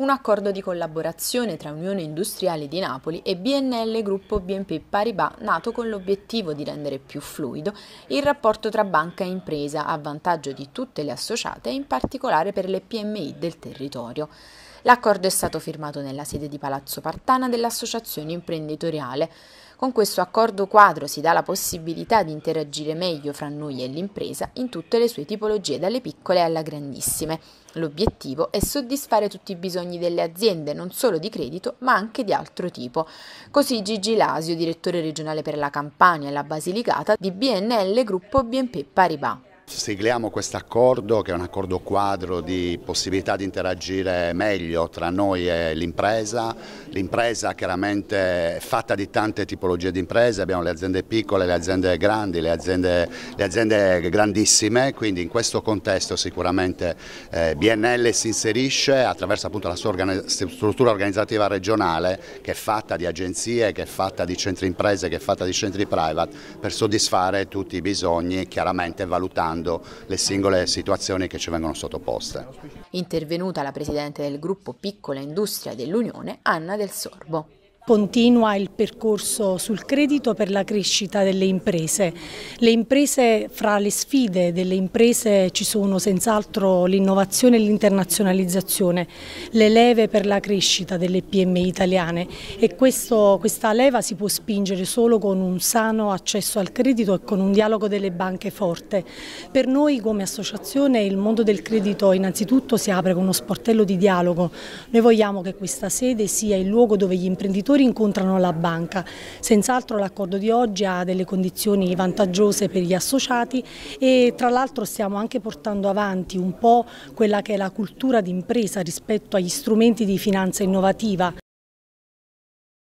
un accordo di collaborazione tra Unione Industriale di Napoli e BNL Gruppo BNP Paribas nato con l'obiettivo di rendere più fluido il rapporto tra banca e impresa a vantaggio di tutte le associate e in particolare per le PMI del territorio. L'accordo è stato firmato nella sede di Palazzo Partana dell'Associazione Imprenditoriale. Con questo accordo quadro si dà la possibilità di interagire meglio fra noi e l'impresa in tutte le sue tipologie, dalle piccole alla grandissime. L'obiettivo è soddisfare tutti i bisogni delle aziende, non solo di credito, ma anche di altro tipo. Così Gigi Lasio, direttore regionale per la Campania e la Basilicata di BNL Gruppo BNP Paribas. Sigliamo questo accordo che è un accordo quadro di possibilità di interagire meglio tra noi e l'impresa, l'impresa chiaramente è fatta di tante tipologie di imprese, abbiamo le aziende piccole, le aziende grandi, le aziende, le aziende grandissime, quindi in questo contesto sicuramente eh, BNL si inserisce attraverso appunto la sua organi struttura organizzativa regionale che è fatta di agenzie, che è fatta di centri imprese, che è fatta di centri private per soddisfare tutti i bisogni chiaramente valutando valutando le singole situazioni che ci vengono sottoposte. Intervenuta la presidente del gruppo Piccola Industria dell'Unione, Anna Del Sorbo continua il percorso sul credito per la crescita delle imprese. Le imprese, fra le sfide delle imprese ci sono senz'altro l'innovazione e l'internazionalizzazione, le leve per la crescita delle PMI italiane e questo, questa leva si può spingere solo con un sano accesso al credito e con un dialogo delle banche forte. Per noi come associazione il mondo del credito innanzitutto si apre con uno sportello di dialogo. Noi vogliamo che questa sede sia il luogo dove gli imprenditori lavoratori incontrano la banca. Senz'altro l'accordo di oggi ha delle condizioni vantaggiose per gli associati e tra l'altro stiamo anche portando avanti un po' quella che è la cultura d'impresa rispetto agli strumenti di finanza innovativa